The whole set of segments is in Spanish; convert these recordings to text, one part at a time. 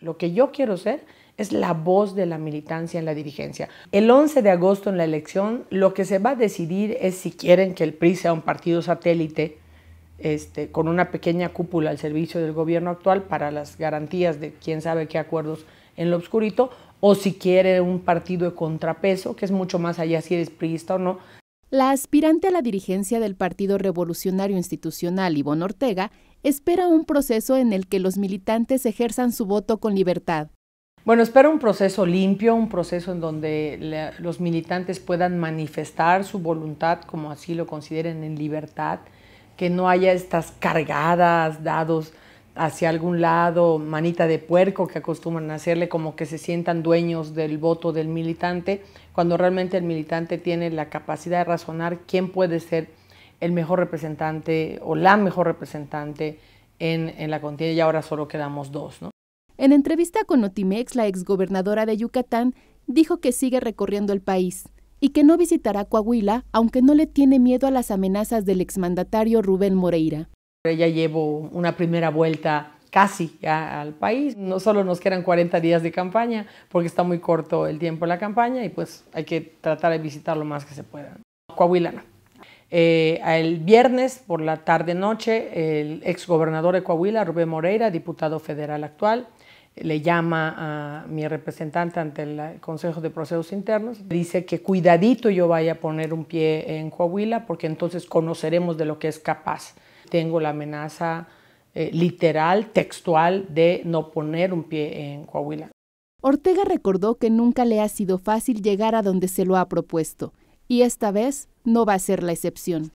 Lo que yo quiero ser es la voz de la militancia en la dirigencia. El 11 de agosto en la elección lo que se va a decidir es si quieren que el PRI sea un partido satélite este, con una pequeña cúpula al servicio del gobierno actual para las garantías de quién sabe qué acuerdos en lo obscurito, o si quiere un partido de contrapeso, que es mucho más allá si eres priista o no. La aspirante a la dirigencia del Partido Revolucionario Institucional, Ivonne Ortega, espera un proceso en el que los militantes ejerzan su voto con libertad. Bueno, espera un proceso limpio, un proceso en donde los militantes puedan manifestar su voluntad como así lo consideren en libertad, que no haya estas cargadas, dados hacia algún lado, manita de puerco que acostumbran a hacerle, como que se sientan dueños del voto del militante, cuando realmente el militante tiene la capacidad de razonar quién puede ser el mejor representante o la mejor representante en, la contienda y ahora solo quedamos dos. ¿no? En entrevista con Otimex, la exgobernadora de Yucatán dijo que sigue recorriendo el país y que no visitará Coahuila, aunque no le tiene miedo a las amenazas del exmandatario Rubén Moreira. Ella llevo una primera vuelta casi al país. No solo nos quedan 40 días de campaña, porque está muy corto el tiempo de la campaña y pues hay que tratar de visitar lo más que se pueda. Coahuila no. Eh, el viernes por la tarde-noche, el exgobernador de Coahuila, Rubén Moreira, diputado federal actual, le llama a mi representante ante el Consejo de Procesos Internos, dice que cuidadito yo vaya a poner un pie en Coahuila porque entonces conoceremos de lo que es capaz. Tengo la amenaza eh, literal, textual, de no poner un pie en Coahuila. Ortega recordó que nunca le ha sido fácil llegar a donde se lo ha propuesto y esta vez no va a ser la excepción.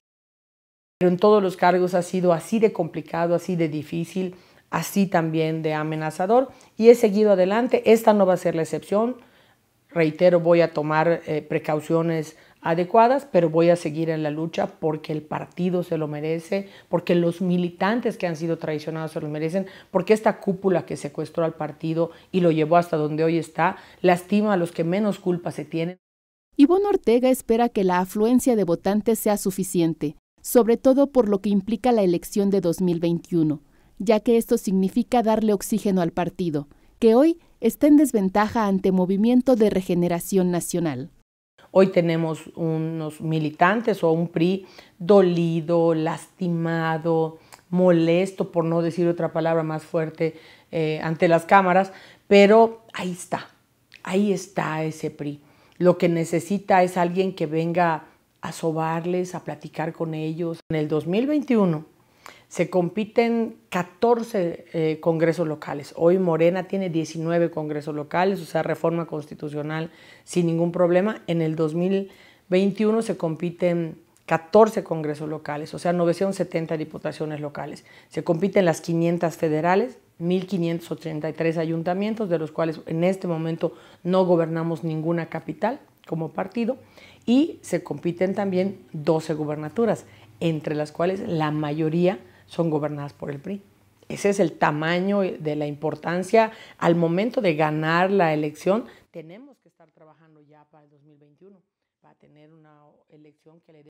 Pero en todos los cargos ha sido así de complicado, así de difícil, así también de amenazador y he seguido adelante. Esta no va a ser la excepción. Reitero, voy a tomar eh, precauciones adecuadas, pero voy a seguir en la lucha porque el partido se lo merece, porque los militantes que han sido traicionados se lo merecen, porque esta cúpula que secuestró al partido y lo llevó hasta donde hoy está, lastima a los que menos culpa se tienen. Ivonne Ortega espera que la afluencia de votantes sea suficiente, sobre todo por lo que implica la elección de 2021, ya que esto significa darle oxígeno al partido, que hoy está en desventaja ante Movimiento de Regeneración Nacional. Hoy tenemos unos militantes o un PRI dolido, lastimado, molesto, por no decir otra palabra más fuerte, eh, ante las cámaras, pero ahí está, ahí está ese PRI. Lo que necesita es alguien que venga a sobarles, a platicar con ellos. En el 2021 se compiten 14 eh, congresos locales. Hoy Morena tiene 19 congresos locales, o sea, reforma constitucional sin ningún problema. En el 2021 se compiten 14 congresos locales, o sea, 970 diputaciones locales. Se compiten las 500 federales, 1.583 ayuntamientos, de los cuales en este momento no gobernamos ninguna capital como partido, y se compiten también 12 gubernaturas, entre las cuales la mayoría son gobernadas por el PRI. Ese es el tamaño de la importancia. Al momento de ganar la elección, tenemos que estar trabajando ya para el 2021, para tener una elección que le dé...